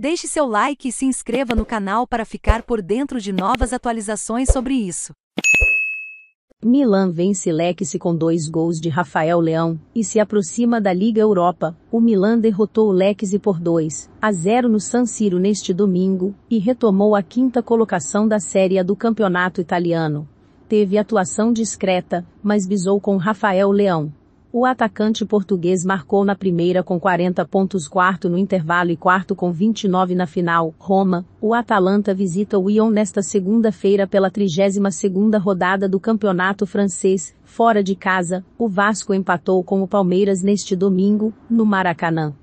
Deixe seu like e se inscreva no canal para ficar por dentro de novas atualizações sobre isso. Milan vence Leipzig com dois gols de Rafael Leão e se aproxima da Liga Europa. O Milan derrotou o Leipzig por 2 a 0 no San Siro neste domingo e retomou a quinta colocação da Série A do Campeonato Italiano. Teve atuação discreta, mas bisou com Rafael Leão, o atacante português marcou na primeira com 40 pontos, quarto no intervalo e quarto com 29 na final. Roma, o Atalanta visita o Lyon nesta segunda-feira pela 32ª rodada do Campeonato Francês. Fora de casa, o Vasco empatou com o Palmeiras neste domingo, no Maracanã.